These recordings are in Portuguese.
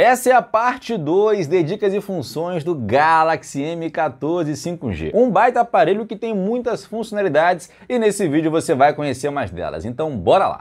Essa é a parte 2 de dicas e funções do Galaxy M14 5G. Um baita aparelho que tem muitas funcionalidades e nesse vídeo você vai conhecer mais delas. Então bora lá!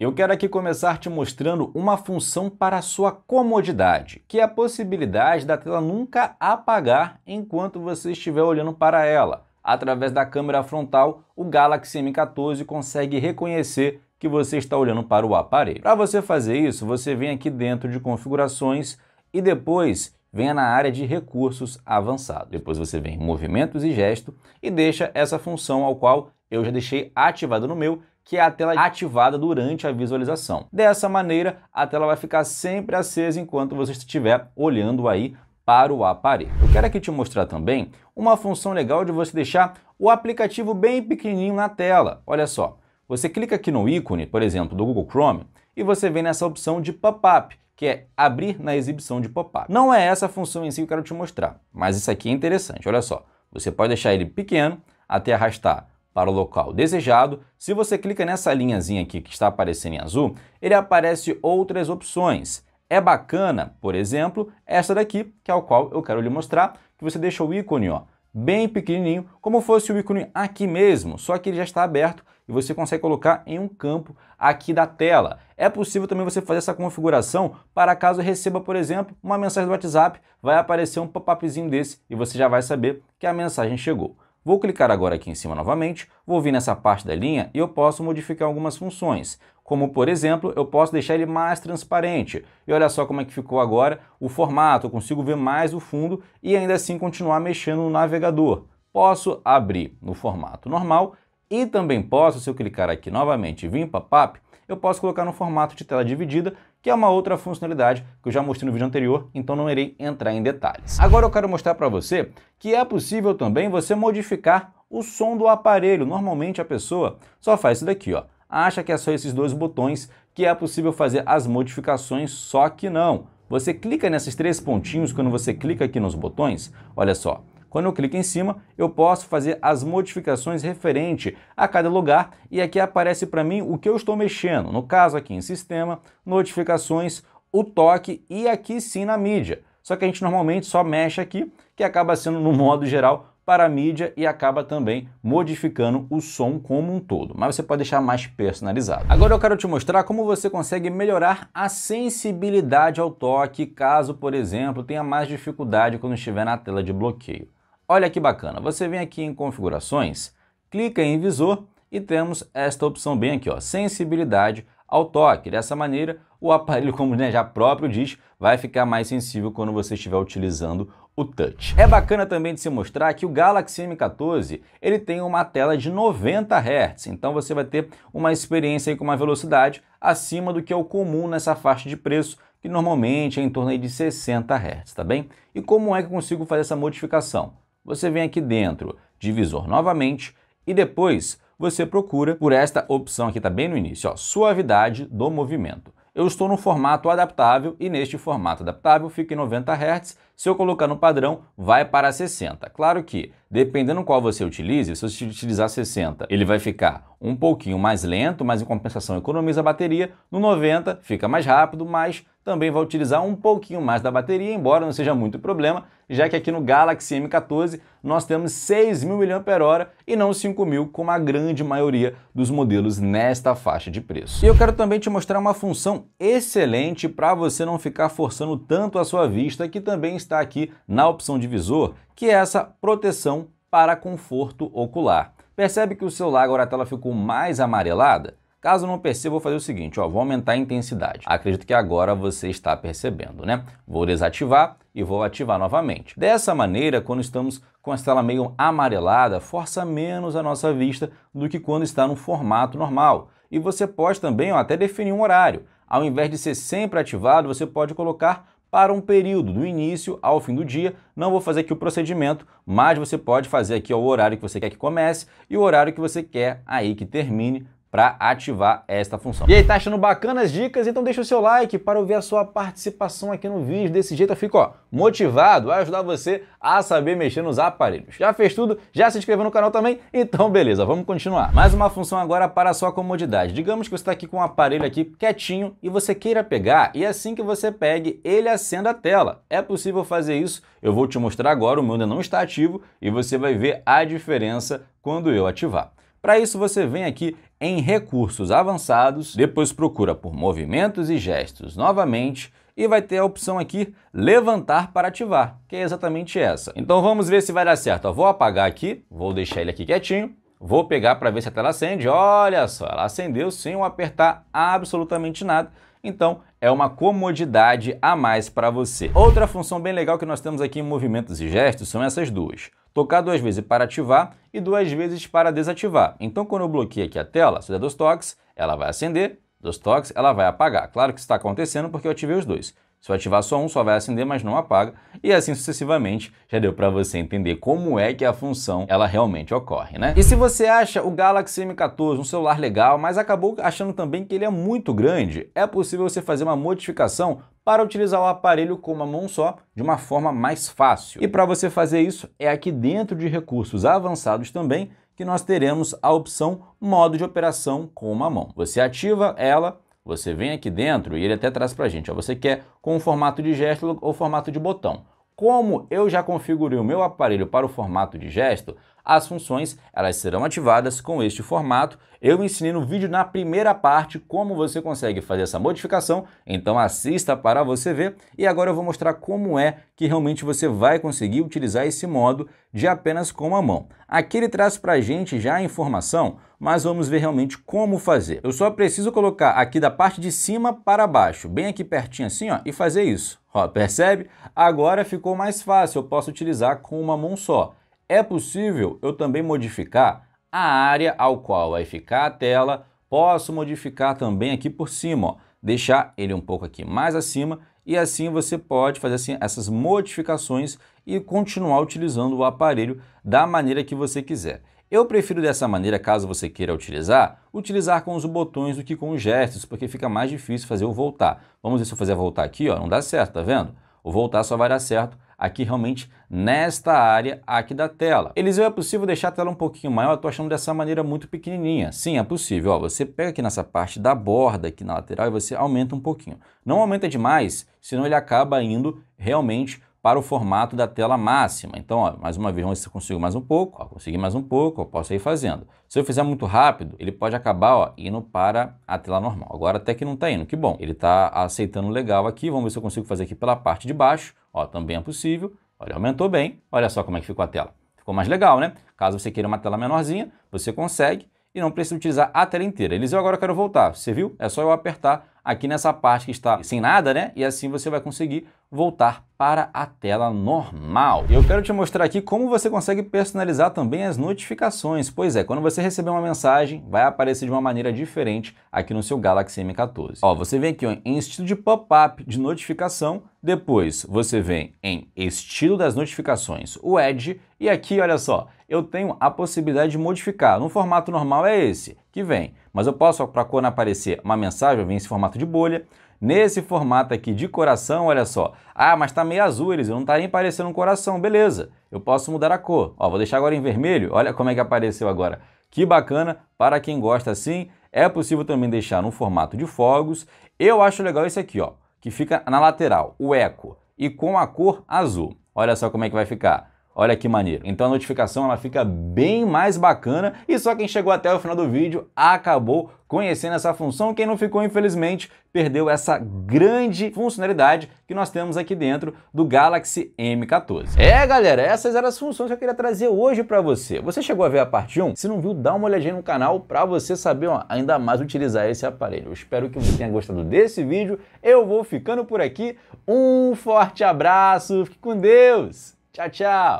Eu quero aqui começar te mostrando uma função para sua comodidade, que é a possibilidade da tela nunca apagar enquanto você estiver olhando para ela. Através da câmera frontal, o Galaxy M14 consegue reconhecer que você está olhando para o aparelho. Para você fazer isso, você vem aqui dentro de configurações e depois venha na área de recursos avançados. Depois você vem em movimentos e gesto e deixa essa função ao qual eu já deixei ativada no meu, que é a tela ativada durante a visualização. Dessa maneira, a tela vai ficar sempre acesa enquanto você estiver olhando aí para o aparelho. Eu quero aqui te mostrar também uma função legal de você deixar o aplicativo bem pequenininho na tela. Olha só, você clica aqui no ícone, por exemplo, do Google Chrome, e você vem nessa opção de pop-up, que é abrir na exibição de pop-up. Não é essa função em si que eu quero te mostrar, mas isso aqui é interessante, olha só. Você pode deixar ele pequeno até arrastar para o local desejado. Se você clica nessa linhazinha aqui que está aparecendo em azul, ele aparece outras opções. É bacana, por exemplo, essa daqui, que é a qual eu quero lhe mostrar, que você deixa o ícone ó, bem pequenininho, como fosse o ícone aqui mesmo, só que ele já está aberto e você consegue colocar em um campo aqui da tela. É possível também você fazer essa configuração para caso receba, por exemplo, uma mensagem do WhatsApp, vai aparecer um pop-upzinho desse e você já vai saber que a mensagem chegou. Vou clicar agora aqui em cima novamente, vou vir nessa parte da linha e eu posso modificar algumas funções como por exemplo, eu posso deixar ele mais transparente. E olha só como é que ficou agora o formato, eu consigo ver mais o fundo e ainda assim continuar mexendo no navegador. Posso abrir no formato normal e também posso, se eu clicar aqui novamente e vir para PAP, eu posso colocar no formato de tela dividida, que é uma outra funcionalidade que eu já mostrei no vídeo anterior, então não irei entrar em detalhes. Agora eu quero mostrar para você que é possível também você modificar o som do aparelho. Normalmente a pessoa só faz isso daqui, ó acha que é só esses dois botões que é possível fazer as modificações, só que não. Você clica nesses três pontinhos quando você clica aqui nos botões, olha só. Quando eu clico em cima, eu posso fazer as modificações referente a cada lugar e aqui aparece para mim o que eu estou mexendo. No caso aqui em sistema, notificações, o toque e aqui sim na mídia. Só que a gente normalmente só mexe aqui, que acaba sendo no modo geral para a mídia e acaba também modificando o som como um todo, mas você pode deixar mais personalizado. Agora eu quero te mostrar como você consegue melhorar a sensibilidade ao toque caso, por exemplo, tenha mais dificuldade quando estiver na tela de bloqueio. Olha que bacana, você vem aqui em configurações, clica em visor e temos esta opção bem aqui, ó, sensibilidade ao toque. Dessa maneira, o aparelho, como né, já próprio diz, vai ficar mais sensível quando você estiver utilizando o touch. É bacana também de se mostrar que o Galaxy M14 ele tem uma tela de 90 Hz, então você vai ter uma experiência com uma velocidade acima do que é o comum nessa faixa de preço, que normalmente é em torno de 60 Hz, tá bem? E como é que eu consigo fazer essa modificação? Você vem aqui dentro, divisor novamente, e depois você procura por esta opção aqui, está bem no início, ó, suavidade do movimento. Eu estou no formato adaptável e neste formato adaptável fica em 90 Hz. Se eu colocar no padrão, vai para 60. Claro que, dependendo qual você utilize, se você utilizar 60, ele vai ficar um pouquinho mais lento, mas em compensação economiza a bateria. No 90 fica mais rápido, mas também vai utilizar um pouquinho mais da bateria, embora não seja muito problema, já que aqui no Galaxy M14 nós temos 6.000 mAh e não 5.000 como a grande maioria dos modelos nesta faixa de preço. E eu quero também te mostrar uma função excelente para você não ficar forçando tanto a sua vista, que também está aqui na opção de visor, que é essa proteção para conforto ocular. Percebe que o celular agora a tela ficou mais amarelada? Caso não perceba, vou fazer o seguinte, ó, vou aumentar a intensidade. Acredito que agora você está percebendo, né? Vou desativar e vou ativar novamente. Dessa maneira, quando estamos com a tela meio amarelada, força menos a nossa vista do que quando está no formato normal. E você pode também ó, até definir um horário. Ao invés de ser sempre ativado, você pode colocar para um período do início ao fim do dia. Não vou fazer aqui o procedimento, mas você pode fazer aqui ó, o horário que você quer que comece e o horário que você quer aí que termine para ativar esta função. E aí, tá achando bacanas dicas? Então deixa o seu like para eu ver a sua participação aqui no vídeo. Desse jeito eu fico ó, motivado a ajudar você a saber mexer nos aparelhos. Já fez tudo? Já se inscreveu no canal também? Então beleza, vamos continuar. Mais uma função agora para a sua comodidade. Digamos que você está aqui com o um aparelho aqui quietinho e você queira pegar e assim que você pegue, ele acenda a tela. É possível fazer isso? Eu vou te mostrar agora, o meu ainda não está ativo e você vai ver a diferença quando eu ativar. Para isso você vem aqui em recursos avançados, depois procura por movimentos e gestos novamente e vai ter a opção aqui levantar para ativar, que é exatamente essa. Então vamos ver se vai dar certo. vou apagar aqui, vou deixar ele aqui quietinho, vou pegar para ver se a tela acende. Olha só, ela acendeu sem eu apertar absolutamente nada. Então é uma comodidade a mais para você. Outra função bem legal que nós temos aqui em movimentos e gestos são essas duas. Tocar duas vezes para ativar e duas vezes para desativar. Então quando eu bloqueio aqui a tela, se der dois toques, ela vai acender, dos toques, ela vai apagar. Claro que isso está acontecendo porque eu ativei os dois. Se eu ativar só um, só vai acender, mas não apaga, e assim sucessivamente. Já deu para você entender como é que a função ela realmente ocorre, né? E se você acha o Galaxy M14 um celular legal, mas acabou achando também que ele é muito grande, é possível você fazer uma modificação para utilizar o aparelho com uma mão só de uma forma mais fácil. E para você fazer isso, é aqui dentro de recursos avançados também que nós teremos a opção modo de operação com uma mão. Você ativa ela você vem aqui dentro e ele até traz para a gente. Ó, você quer com o formato de gesto ou formato de botão. Como eu já configurei o meu aparelho para o formato de gesto, as funções, elas serão ativadas com este formato. Eu ensinei no vídeo na primeira parte como você consegue fazer essa modificação, então assista para você ver. E agora eu vou mostrar como é que realmente você vai conseguir utilizar esse modo de apenas com a mão. Aqui ele traz para a gente já a informação, mas vamos ver realmente como fazer. Eu só preciso colocar aqui da parte de cima para baixo, bem aqui pertinho assim, ó, e fazer isso. Ó, percebe? Agora ficou mais fácil, eu posso utilizar com uma mão só. É possível eu também modificar a área ao qual vai ficar a tela, posso modificar também aqui por cima, ó, deixar ele um pouco aqui mais acima e assim você pode fazer assim, essas modificações e continuar utilizando o aparelho da maneira que você quiser. Eu prefiro dessa maneira, caso você queira utilizar, utilizar com os botões do que com os gestos, porque fica mais difícil fazer o voltar. Vamos ver se eu fizer voltar aqui, ó, não dá certo, tá vendo? O voltar só vai dar certo aqui realmente nesta área aqui da tela. Eliseu, é possível deixar a tela um pouquinho maior? Eu tô achando dessa maneira muito pequenininha. Sim, é possível. Ó, você pega aqui nessa parte da borda, aqui na lateral, e você aumenta um pouquinho. Não aumenta demais, senão ele acaba indo realmente para o formato da tela máxima. Então, ó, mais uma vez, vamos ver se eu consigo mais um pouco, ó, consegui mais um pouco, eu posso ir fazendo. Se eu fizer muito rápido, ele pode acabar ó, indo para a tela normal. Agora até que não está indo, que bom. Ele está aceitando legal aqui, vamos ver se eu consigo fazer aqui pela parte de baixo. Ó, também é possível. Olha, aumentou bem. Olha só como é que ficou a tela. Ficou mais legal, né? Caso você queira uma tela menorzinha, você consegue e não precisa utilizar a tela inteira. eu agora eu quero voltar. Você viu? É só eu apertar aqui nessa parte que está sem nada, né? E assim você vai conseguir voltar para a tela normal. Eu quero te mostrar aqui como você consegue personalizar também as notificações. Pois é, quando você receber uma mensagem, vai aparecer de uma maneira diferente aqui no seu Galaxy M14. Ó, você vem aqui ó, em estilo de pop-up de notificação, depois você vem em estilo das notificações, o Edge, e aqui, olha só, eu tenho a possibilidade de modificar. No formato normal é esse, que vem mas eu posso, para quando aparecer uma mensagem, vem esse formato de bolha, nesse formato aqui de coração, olha só. Ah, mas tá meio azul, eles não tá nem parecendo um coração, beleza. Eu posso mudar a cor. Ó, vou deixar agora em vermelho, olha como é que apareceu agora. Que bacana, para quem gosta assim, é possível também deixar no formato de fogos. Eu acho legal esse aqui, ó, que fica na lateral, o eco, e com a cor azul. Olha só como é que vai ficar. Olha que maneiro. Então a notificação ela fica bem mais bacana e só quem chegou até o final do vídeo acabou conhecendo essa função. Quem não ficou, infelizmente, perdeu essa grande funcionalidade que nós temos aqui dentro do Galaxy M14. É, galera, essas eram as funções que eu queria trazer hoje para você. Você chegou a ver a parte 1? Se não viu, dá uma olhadinha no canal para você saber ó, ainda mais utilizar esse aparelho. Eu espero que você tenha gostado desse vídeo. Eu vou ficando por aqui. Um forte abraço, fique com Deus! Tchau, tchau!